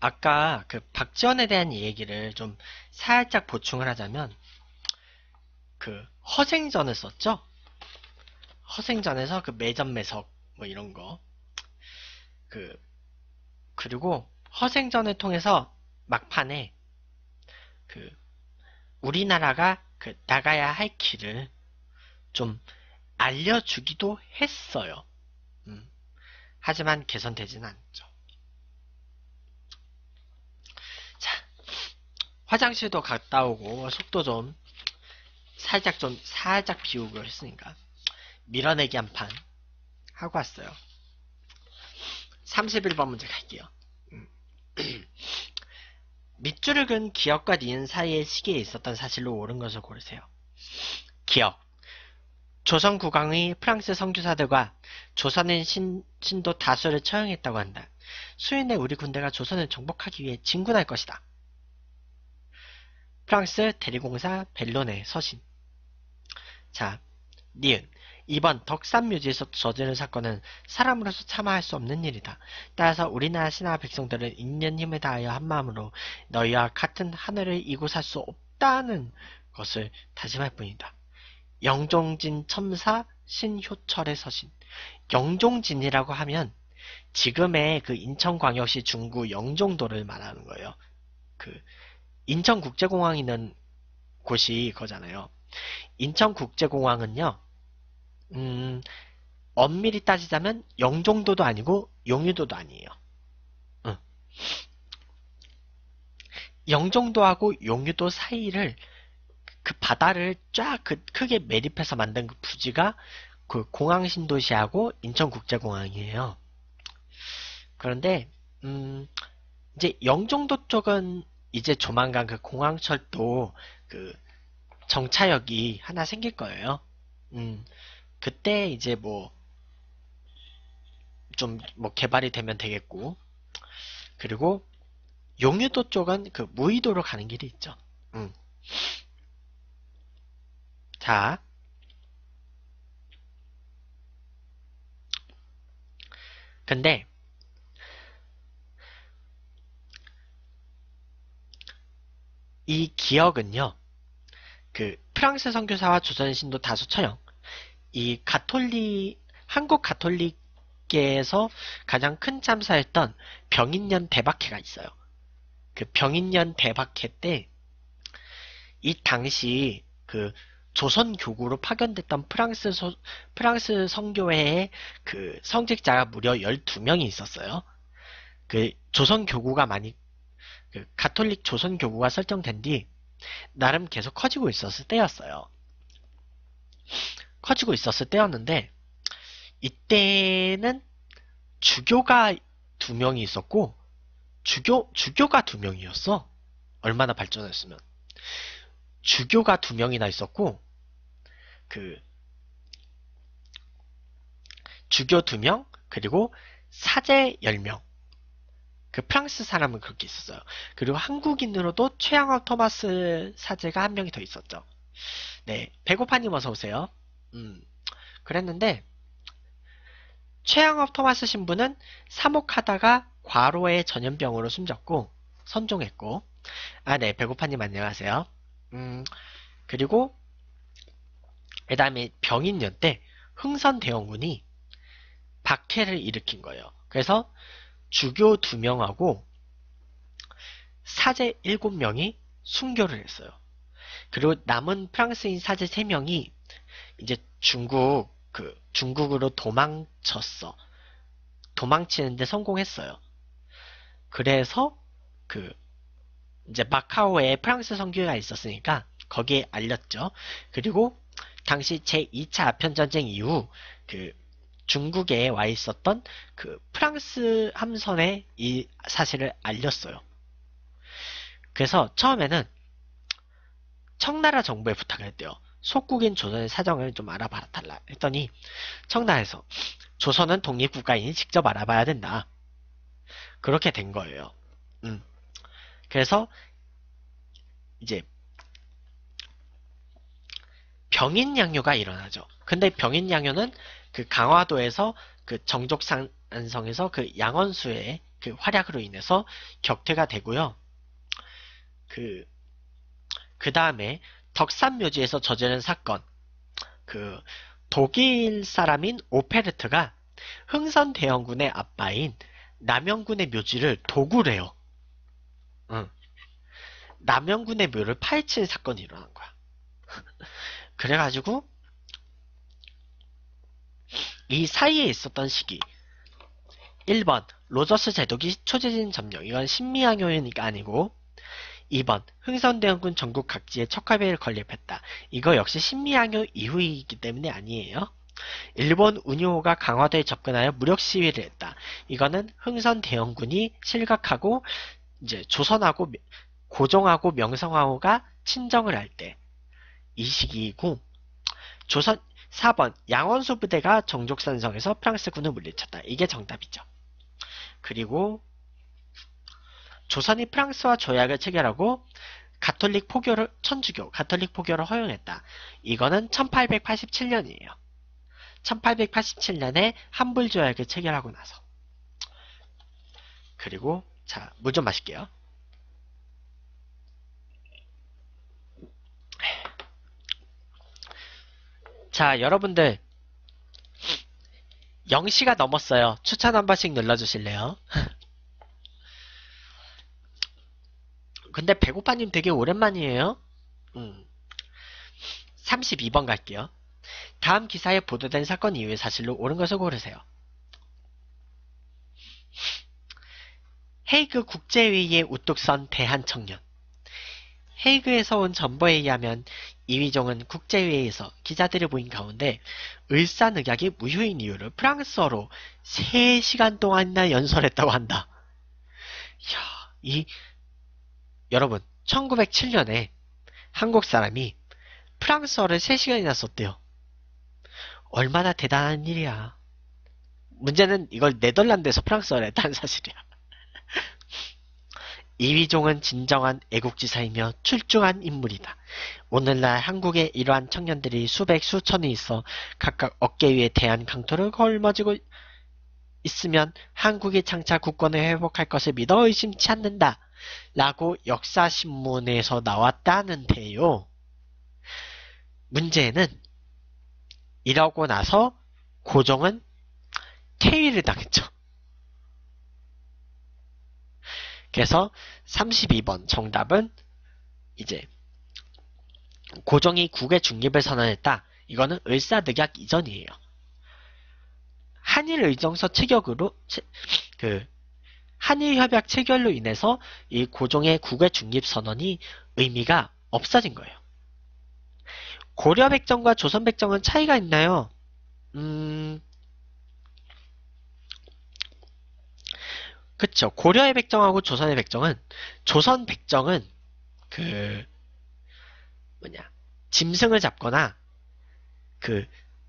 아까 그 박지원에 대한 얘기를 좀 살짝 보충을 하자면 그 허생전을 썼죠. 허생전에서 그 매점 매석 뭐 이런 거. 그 그리고 허생전을 통해서 막판에 그 우리나라가 그 나가야 할 길을 좀 알려주기도 했어요. 음. 하지만 개선되지는 않죠. 화장실도 갔다 오고 속도 좀 살짝 좀 살짝 비우고 했으니까 밀어내기 한 판 하고 왔어요. 31번 문제 갈게요. 음. 밑줄을 근 기억과 니은 사이의 시기에 있었던 사실로 옳은 것을 고르세요. 기억. 조선 국왕의 프랑스 성주사들과 조선인 신, 신도 다수를 처형했다고 한다. 수인의 우리 군대가 조선을 정복하기 위해 진군할 것이다. 프랑스 대리공사 벨론의 서신 자, 니은 이번 덕산묘지에서 저지른 사건은 사람으로서 참아할 수 없는 일이다. 따라서 우리나라 신하 백성들은 인연 힘을 다하여 한마음으로 너희와 같은 하늘을 이고 살 수 없다는 것을 다짐할 뿐이다. 영종진 첨사 신효철의 서신 영종진이라고 하면 지금의 그 인천광역시 중구 영종도를 말하는 거예요. 그 인천국제공항 이 있는 곳이 거잖아요. 인천국제공항은요, 음, 엄밀히 따지자면 영종도도 아니고 용유도도 아니에요. 응. 영종도하고 용유도 사이를 그 바다를 쫙 그 크게 매립해서 만든 그 부지가 그 공항 신도시하고 인천국제공항이에요. 그런데 음, 이제 영종도 쪽은 이제 조만간 그 공항철도 그 정차역이 하나 생길 거예요. 음, 그때 이제 뭐, 좀, 뭐, 개발이 되면 되겠고. 그리고, 용유도 쪽은 그 무의도로 가는 길이 있죠. 음. 자. 근데, 이 기억은요. 그 프랑스 선교사와 조선 신도 다수 처형 이가톨릭 한국 가톨릭계에서 가장 큰 참사였던 병인년 대박해가 있어요. 그 병인년 대박해 때 이 당시 그 조선 교구로 파견됐던 프랑스 소, 프랑스 선교회의 그 성직자가 무려 12명이 있었어요. 그 조선 교구가 많이 그 가톨릭 조선 교구가 설정된 뒤 나름 계속 커지고 있었을 때였어요. 커지고 있었을 때였는데 이때는 주교가 두 명이 있었고 주교 주교가 두 명이었어. 얼마나 발전했으면 주교가 두 명이나 있었고 그 주교 두 명 그리고 사제 열명 그 프랑스 사람은 그렇게 있었어요. 그리고 한국인으로도 최양업 토마스 사제가 한 명이 더 있었죠. 네, 배고파님 어서 오세요. 음, 그랬는데 최양업 토마스 신부는 사목하다가 과로의 전염병으로 숨졌고 선종했고 아네 배고파님 안녕하세요. 음, 그리고 그 다음에 병인년 때 흥선대원군이 박해를 일으킨 거예요. 그래서 주교 2명하고 사제 7명이 순교를 했어요. 그리고 남은 프랑스인 사제 3명이 이제 중국 그 중국으로 도망쳤어. 도망치는데 성공했어요. 그래서 그 이제 마카오에 프랑스 선교가 있었으니까 거기에 알렸죠. 그리고 당시 제2차 아편 전쟁 이후 그 중국에 와 있었던 그 프랑스 함선에 이 사실을 알렸어요. 그래서 처음에는 청나라 정부에 부탁을 했대요. 속국인 조선의 사정을 좀 알아봐 달라 했더니 청나라에서 조선은 독립국가이니 직접 알아봐야 된다. 그렇게 된 거예요. 음. 그래서 이제 병인 양요가 일어나죠. 근데 병인 양요는 그 강화도에서 그 정족산성에서 그 양원수의 그 활약으로 인해서 격퇴가 되고요. 그, 그 다음에 덕산묘지에서 저지른 사건. 그 독일 사람인 오페르트가 흥선 대원군의 아빠인 남영군의 묘지를 도굴해요. 응. 남영군의 묘를 파헤친 사건이 일어난 거야. 그래가지고 이 사이에 있었던 시기 1번 로저스 제독이 초재진 점령 이건 신미양 요인이 아니고 2번 흥선대원군 전국 각지에 척화배를 건립했다. 이거 역시 신미양요 이후이기 때문에 아니에요. 일본 운요호가 강화도에 접근하여 무력 시위를 했다. 이거는 흥선대원군이 실각하고 이제 조선하고 고종하고 명성황후가 친정을 할 때 이 시기이고 조선 4번 양원소 부대가 정족산성에서 프랑스군을 물리쳤다. 이게 정답이죠. 그리고 조선이 프랑스와 조약을 체결하고 가톨릭 포교를 천주교 가톨릭 포교를 허용했다. 이거는 1887년이에요. 1887년에 함불 조약을 체결하고 나서 그리고 자물 좀 마실게요. 자, 여러분들. 0시가 넘었어요. 추천 한 번씩 눌러주실래요? 근데 배고파님 되게 오랜만이에요. 음. 32번 갈게요. 다음 기사에 보도된 사건 이후의 사실로 옳은 것을 고르세요. 헤이그 국제회의에 우뚝 선 대한 청년. 헤이그에서 온전보에 의하면 이휘정은 국제회의에서 기자들을 모인 가운데 을사늑약이 무효인 이유를 프랑스어로 3시간 동안이나 연설했다고 한다. 이야, 이 여러분 1907년에 한국 사람이 프랑스어를 3시간이나 썼대요. 얼마나 대단한 일이야. 문제는 이걸 네덜란드에서 프랑스어를 했다는 사실이야. 이위종은 진정한 애국지사이며 출중한 인물이다. 오늘날 한국의 이러한 청년들이 수백 수천이 있어 각각 어깨 위에 대한 강토를 걸머지고 있으면 한국이 장차 국권을 회복할 것을 믿어 의심치 않는다. 라고 역사신문에서 나왔다는데요. 문제는 이러고 나서 고종은 퇴위를 당했죠. 그래서 32번 정답은 이제 고종이 국외 중립을 선언했다. 이거는 을사늑약 이전이에요. 한일의정서 체격으로 그 한일협약 체결로 인해서 이 고종의 국외 중립 선언이 의미가 없어진 거예요. 고려 백정과 조선 백정은 차이가 있나요? 음, 그쵸. 고려의 백정하고 조선의 백정은, 조선 백정은, 그, 뭐냐, 짐승을 잡거나, 그,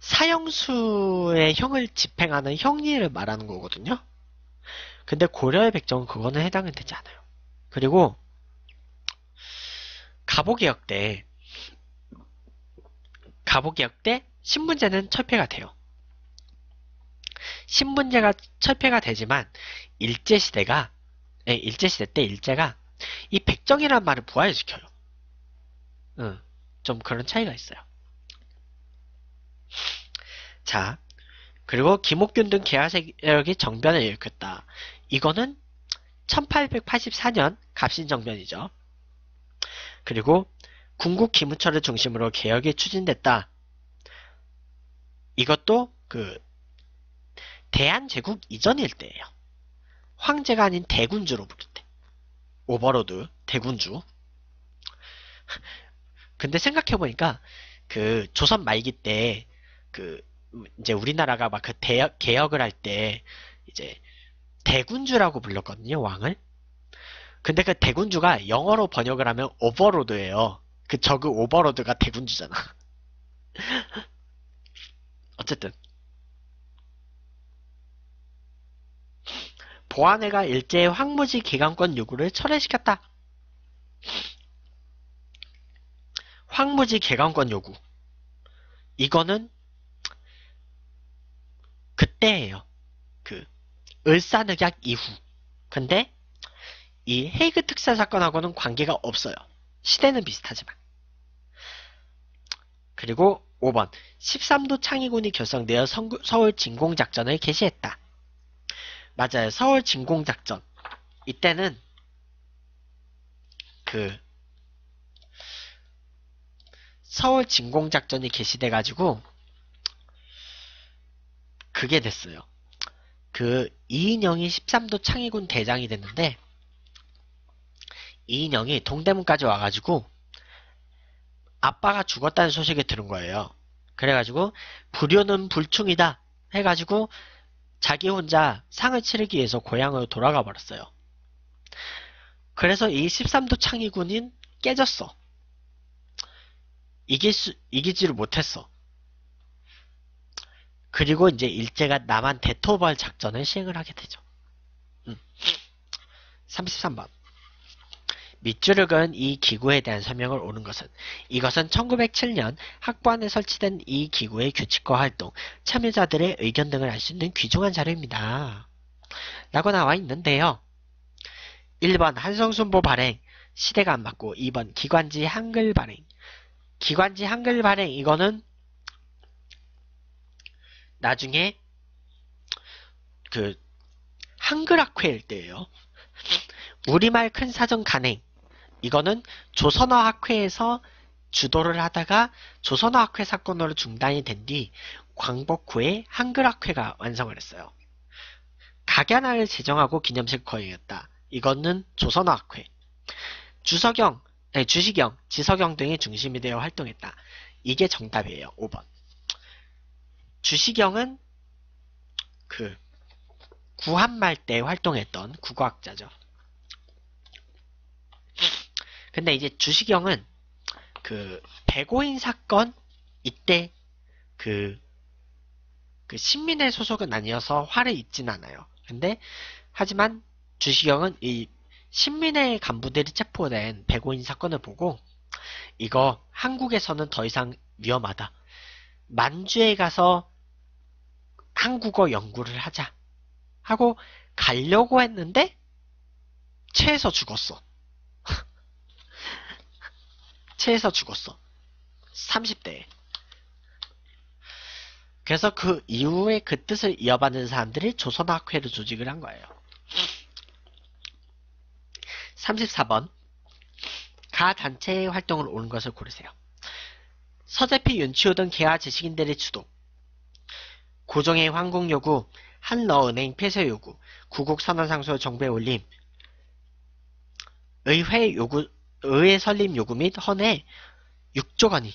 사형수의 형을 집행하는 형리를 말하는 거거든요. 근데 고려의 백정은 그거는 해당은 되지 않아요. 그리고, 가보개혁 때, 가보개혁 때 신분제는 철폐가 돼요. 신분제가 철폐가 되지만 일제시대가 네, 일제시대 때 일제가 이백정이란 말을 부활시켜요. 응, 어, 좀 그런 차이가 있어요. 자, 그리고 김옥균 등 개화 세력이 정변을 일으켰다. 이거는 1884년 갑신정변이죠. 그리고 궁극 기무철을 중심으로 개혁이 추진됐다. 이것도 그 대한제국 이전일 때예요. 황제가 아닌 대군주로 부를 때. 오버로드, 대군주. 근데 생각해보니까 그 조선 말기 때 그 이제 우리나라가 막 그 개혁을 할 때 이제 대군주라고 불렀거든요, 왕을. 근데 그 대군주가 영어로 번역을 하면 오버로드예요. 그 저그 오버로드가 대군주잖아. 어쨌든 보안회가 일제의 황무지 기관권 요구를 철회시켰다. 황무지 개강권 요구. 이거는 그때예요. 그 을사늑약 이후. 근데 이 헤이그 특사 사건하고는 관계가 없어요. 시대는 비슷하지만. 그리고 5번 13도 창의군이 결성되어 서울 진공작전을 개시했다. 맞아요. 서울 진공작전. 이때는 그 서울 진공작전이 개시돼 가지고 그게 됐어요. 그 이인영이 13도 창의군 대장이 됐는데 이인영이 동대문까지 와가지고 아빠가 죽었다는 소식을 들은 거예요. 그래가지고 불효는 불충이다 해가지고 자기 혼자 상을 치르기 위해서 고향으로 돌아가 버렸어요. 그래서 이 13도 창의군인 깨졌어. 이길 수, 이기지를 못했어. 그리고 이제 일제가 남한 대토벌 작전을 시행을 하게 되죠. 음. 33번. 밑줄을 그은 이 기구에 대한 설명을 오는 것은 이것은 1907년 학부안에 설치된 이 기구의 규칙과 활동, 참여자들의 의견 등을 알 수 있는 귀중한 자료입니다. 라고 나와 있는데요. 1번 한성순보 발행, 시대가 안 맞고 2번 기관지 한글 발행 기관지 한글 발행 이거는 나중에 그 한글학회일 때에요 우리말 큰 사전 간행 이거는 조선어 학회에서 주도를 하다가 조선어 학회 사건으로 중단이 된 뒤 광복 후에 한글 학회가 완성을 했어요. 각야나를 제정하고 기념식 을 거행했다. 이거는 조선어 학회. 주석영, 아 주시경, 지석영 등이 중심이 되어 활동했다. 이게 정답이에요. 5번. 주식영은그 구한말 때 활동했던 국어학자죠. 근데 이제 주식형은 그 배고인 사건 이때 그, 그 신민의 소속은 아니어서 화를 입진 않아요. 근데 하지만 주식형은 이 신민의 간부들이 체포된 배고인 사건을 보고 이거 한국에서는 더 이상 위험하다. 만주에 가서 한국어 연구를 하자 하고 가려고 했는데 체에서 죽었어. 체에서 죽었어. 30대에. 그래서 그 이후에 그 뜻을 이어받는 사람들이 조선학회를 조직을 한 거예요. 34번. 가 단체의 활동을 온 것을 고르세요. 서재피 윤치호 등 개화 지식인들의 주도. 고종의 환공 요구, 한러은행 폐쇄 요구, 구국 선언 상소 정부의 올림, 의회 요구 의회 설립 요구 및 헌해 6조 원이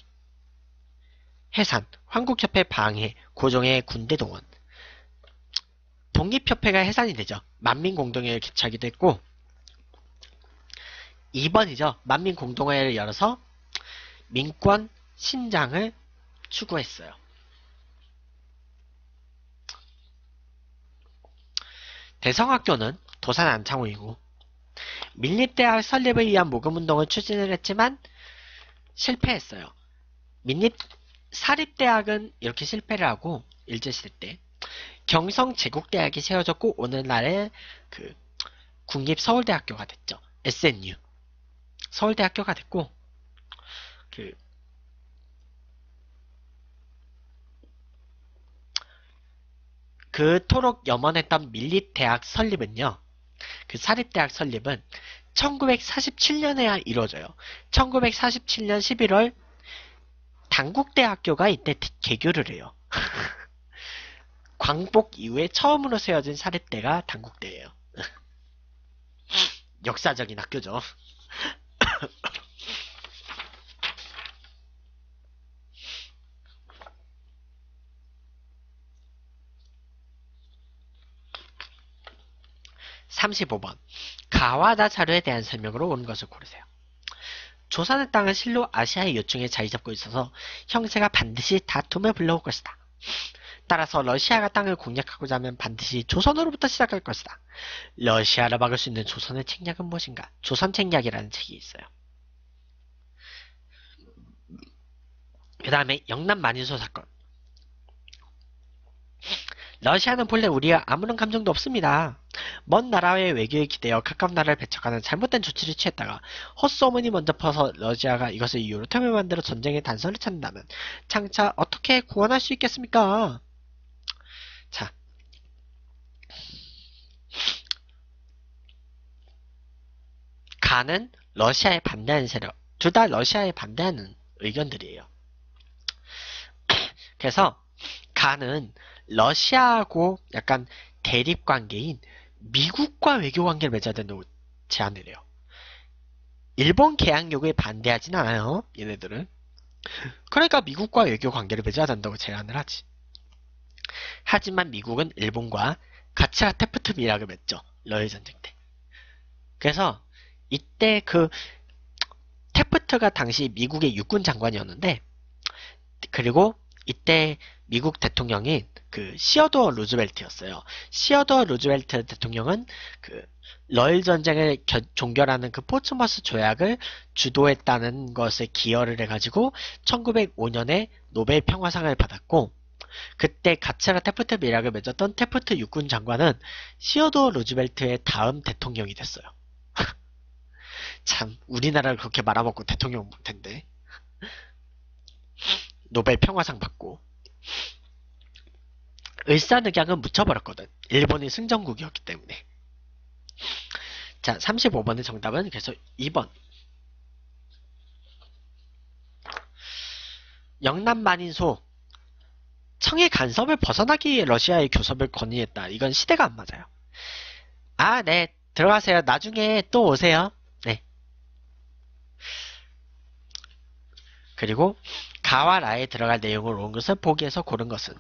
해산, 한국협회 방해, 고종의 군대 동원 독립협회가 해산이 되죠. 만민공동회를 개최하기도 했고 2번이죠. 만민공동회를 열어서 민권 신장을 추구했어요. 대성학교는 도산 안창호이고 민립대학 설립을 위한 모금운동을 추진을 했지만 실패했어요. 민립 사립대학은 이렇게 실패를 하고 일제시대 때 경성 제국대학이 세워졌고 오늘날의 그 국립 서울대학교가 됐죠. SNU 서울대학교가 됐고 그 그토록 염원했던 밀립대학 설립은요. 그 사립대학 설립은 1947년에야 이뤄져요. 1947년 11월 당국대학교가 이때 개교를 해요. 광복 이후에 처음으로 세워진 사립대가 당국대예요. 역사적인 학교죠. 35번 가와다자료에 대한 설명으로 온 것을 고르세요. 조선의 땅은 실로 아시아의 요충에 자리 잡고 있어서 형세가 반드시 다툼을 불러올 것이다. 따라서 러시아가 땅을 공략하고자 하면 반드시 조선으로부터 시작할 것이다. 러시아를 막을 수 있는 조선의 책략은 무엇인가? 조선 책략이라는 책이 있어요. 그 다음에 영남 만인소 사건. 러시아는 본래 우리와 아무런 감정도 없습니다. 먼 나라의 외교에 기대어 가까운 나라를 배척하는 잘못된 조치를 취했다가 헛소문이 먼저 퍼서 러시아가 이것을 이유로 틈을 만들어 전쟁의 단서를 찾는다면 장차 어떻게 구원할 수 있겠습니까? 자, 가는 러시아에 반대하는 세력, 둘 다 러시아에 반대하는 의견들이에요. 그래서 가는 러시아하고 약간 대립 관계인 미국과 외교 관계를 맺어야 된다고 제안을 해요. 일본 개항력에 반대하진 않아요. 얘네들은. 그러니까 미국과 외교 관계를 맺어야 된다고 제안을 하지. 하지만 미국은 일본과 가치와 테프트 미락을 맺죠. 러일 전쟁 때. 그래서 이때 그 테프트가 당시 미국의 육군 장관이었는데 그리고 이때 미국 대통령이그 시어도어 루즈벨트였어요. 시어도어 루즈벨트 대통령은 그 러일 전쟁을 겨, 종결하는 그 포츠머스 조약을 주도했다는 것에 기여를 해가지고 1905년에 노벨 평화상을 받았고 그때 가츠라 테프트 밀약을 맺었던 테프트 육군 장관은 시어도어 루즈벨트의 다음 대통령이 됐어요. 참 우리나라를 그렇게 말아먹고 대통령 못텐데 노벨 평화상 받고 을사늑약은 묻혀버렸거든. 일본이 승전국이었기 때문에. 자, 35번의 정답은 그래서 2번. 영남 만인소 청의 간섭을 벗어나기 위해 러시아의 교섭을 건의했다. 이건 시대가 안 맞아요. 아, 네. 들어가세요. 나중에 또 오세요. 그리고 가와 라에 들어갈 내용을 온 것을 보기에서 고른 것은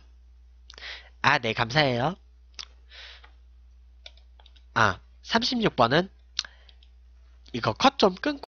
아네 감사해요 아 36번은 이거 컷 좀 끊고